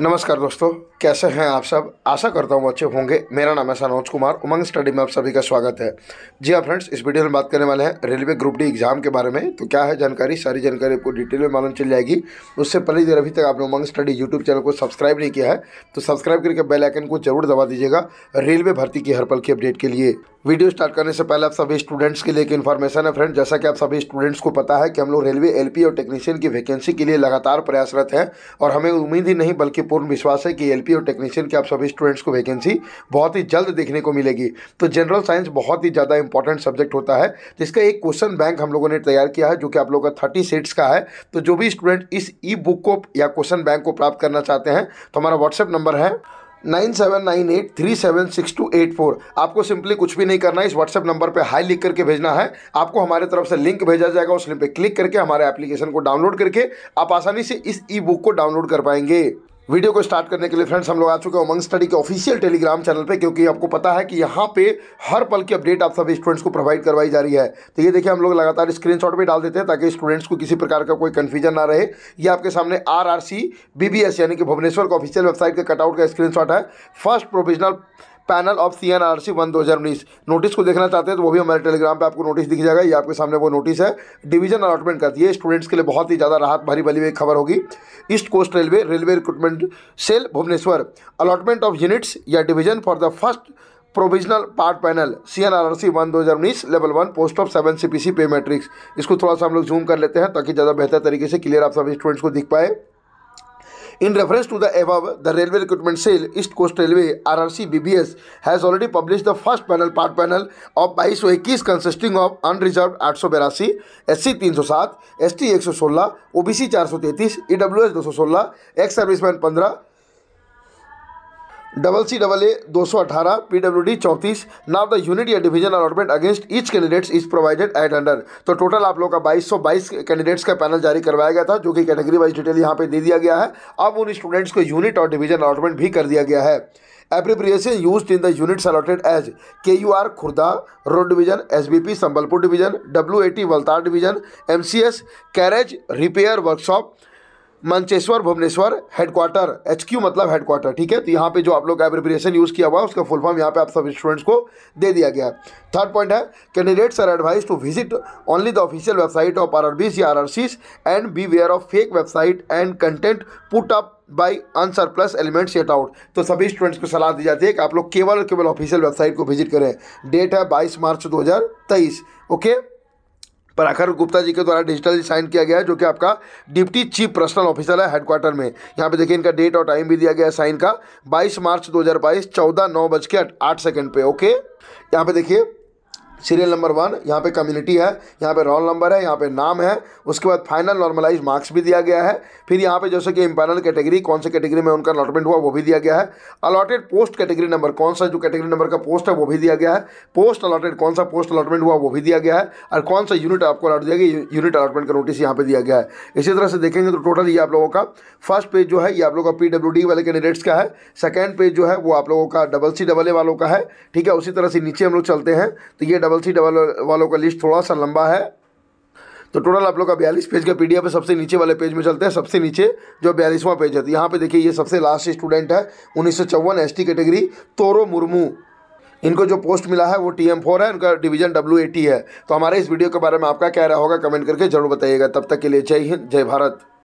नमस्कार दोस्तों कैसे हैं आप सब आशा करता हूँ अच्छे होंगे मेरा नाम है सनोज कुमार उमंग स्टडी में आप सभी का स्वागत है जी हाँ फ्रेंड्स इस वीडियो में बात करने वाले हैं रेलवे ग्रुप डी एग्जाम के बारे में तो क्या है जानकारी सारी जानकारी आपको डिटेल में मालूम चल जाएगी उससे पहले यदि अभी तक आपने उमंग स्टडी यूट्यूब चैनल को सब्सक्राइब नहीं किया है तो सब्सक्राइब करके बेलाइकन को जरूर दबा दीजिएगा रेलवे भर्ती की हर पल की अपडेट के लिए वीडियो स्टार्ट करने से पहले आप सभी स्टूडेंट्स के लिए एक इन्फॉर्मेशन है फ्रेंड जैसा कि आप सभी स्टूडेंट्स को पता है कि हम लोग रेलवे एलपी और टेक्नीशियन की वैकेंसी के लिए लगातार प्रयासरत हैं और हमें उम्मीद ही नहीं बल्कि पूर्ण विश्वास है कि एलपी और टेक्नीशियन के आप सभी स्टूडेंट्स को वैकेंसी बहुत ही जल्द देखने को मिलेगी तो जनरल साइंस बहुत ही ज़्यादा इंपॉर्टेंट सब्जेक्ट होता है जिसका एक क्वेश्चन बैंक हम लोगों ने तैयार किया है जो कि आप लोगों का थर्टी सीट्स का है तो जो भी स्टूडेंट इस ई बुक को या क्वेश्चन बैंक को प्राप्त करना चाहते हैं तो हमारा व्हाट्सएप नंबर है nine seven nine eight three seven six two eight four आपको सिंपली कुछ भी नहीं करना है इस व्हाट्सएप नंबर पे हाई लिख करके भेजना है आपको हमारे तरफ से लिंक भेजा जाएगा उस लिंक पे क्लिक करके हमारे एप्लीकेशन को डाउनलोड करके आप आसानी से इस ई बुक को डाउनलोड कर पाएंगे वीडियो को स्टार्ट करने के लिए फ्रेंड्स हम लोग आ चुके हैं उमंग स्टडी के ऑफिशियल टेलीग्राम चैनल पे क्योंकि आपको पता है कि यहाँ पे हर पल की अपडेट आप सभी स्टूडेंट्स को प्रोवाइड करवाई जा रही है तो ये देखिए हम लोग लगातार स्क्रीनशॉट भी डाल देते हैं ताकि स्टूडेंट्स को किसी प्रकार का कोई कन्फ्यूजन ना रहे ये आपके सामने आर आर यानी कि भुवनेश्वर का ऑफिशियल वेबसाइट का कटआउट का स्क्रीन है first provisional panel of C N R C one दो हज़ार उन्नीस नोटिस को देखना चाहते हैं तो वो भी हमारे टेलीग्राम पे आपको नोटिस दिख जाएगा ये आपके सामने वो नोटिस है डिवीजन अलॉटमेंट का ये स्टूडेंट्स के लिए बहुत ही ज़्यादा राहत भरी भली हुई खबर होगी east coast railway railway recruitment cell Bhubaneswar allotment of units या division for the first provisional part panel C N R R C one दो हज़ार उन्नीस level one post of seven C P C pay matrix इसको थोड़ा सा हम लोग zoom कर लेते हैं ताकि ज़्यादा बेहतर तरीके से क्लियर आप सभी स्टूडेंट्स को दिख पाए In reference to the above, the Railway Recruitment Cell, East Coast Railway, RRC BBS, has already published the first panel, part panel of 2221 consisting of unreserved 882, SC 307, ST 116, OBC 433, EWS 216, ex-serviceman 15, double C double A दो सौ अठारह P W D चौंतीस now the unit या division allotment against each candidates is provided at under तो total आप लोग का बाईस सौ बाईस कैंडिडेट्स का पैनल जारी करवाया गया था जो कि कैटेगरी वाइज डिटेल यहाँ पे दे दिया गया है अब उन स्टूडेंट्स को यूनिट और डिवीजन अलॉटमेंट भी कर दिया गया है appropriation use in the units allotted as K U R Khurda road division S B P Sambalpur division W A T Waltair division M C S carriage repair workshop Mancheswar Bhubaneswar headquarter H Q मतलब headquarter ठीक है तो यहाँ पे जो आप लोग एब्रिब्रेशन यूज़ किया हुआ है उसका फुल फॉर्म यहाँ पे आप सब स्टूडेंट्स को दे दिया गया है थर्ड पॉइंट है candidates are advise to visit only the official website of R R या R and be aware of fake website and content put up by answer plus element set out तो सभी students को सलाह दी जाती है कि आप लोग केवल केवल ऑफिशियल वेबसाइट को विजिट करें डेट है बाईस मार्च दो ओके प्रभाकर गुप्ता जी के द्वारा डिजिटल साइन किया गया है जो कि आपका डिप्टी चीफ पर्सनल ऑफिसर है हेडक्वार्टर में यहाँ पे देखिए इनका डेट और टाइम भी दिया गया साइन का 22 मार्च 2022 चौदह नौ बज के आठ सेकेंड पे ओके यहाँ पे देखिए सीरियल नंबर वन यहाँ पे कम्युनिटी है यहाँ पे रोल नंबर है यहाँ पे नाम है उसके बाद फाइनल नॉर्मलाइज मार्क्स भी दिया गया है फिर यहाँ पे जैसे कि इम्पैनल कैटेगरी कौन से कैटेगरी में उनका अलॉटमेंट हुआ वो भी दिया गया है अलॉटेड पोस्ट कैटेगरी नंबर कौन सा जो कैटेगरी नंबर का पोस्ट है वो भी दिया गया है पोस्ट अलॉटेड कौन सा पोस्ट अलॉटमेंट हुआ वो भी दिया गया है और कौन सा यूनिट आपको अलॉट दिया गया यूनिट अलॉटमेंट का नोटिस यहाँ पर दिया गया है इसी तरह से देखेंगे तो टोटल ये आप लोगों का फर्स्ट पेज जो है ये आप लोगों का पी वाले कैंडिडेट्स का है सेकेंड पेज जो है वो आप लोगों का डबल सी डबल ए वालों का है ठीक है उसी तरह से नीचे हम लोग चलते हैं तो ये डबल सी डबल वालों का लिस्ट थोड़ा सा लंबा है तो टोटल आप लोग का बयालीस पेज का पीडीएफ सबसे नीचे वाले पेज में चलते हैं सबसे नीचे जो बयालीसवां पेज है तो यहाँ पे देखिए ये सबसे लास्ट स्टूडेंट है उन्नीस सौ चौवन एस टी कैटेगरी तोरो मुर्मू इनको जो पोस्ट मिला है वो टी एम फोर है उनका डिवीजन डब्ल्यू ए टी है तो हमारे इस वीडियो के बारे में आपका क्या रहा होगा कमेंट करके जरूर बताइएगा तब तक के लिए जय हिंद जय भारत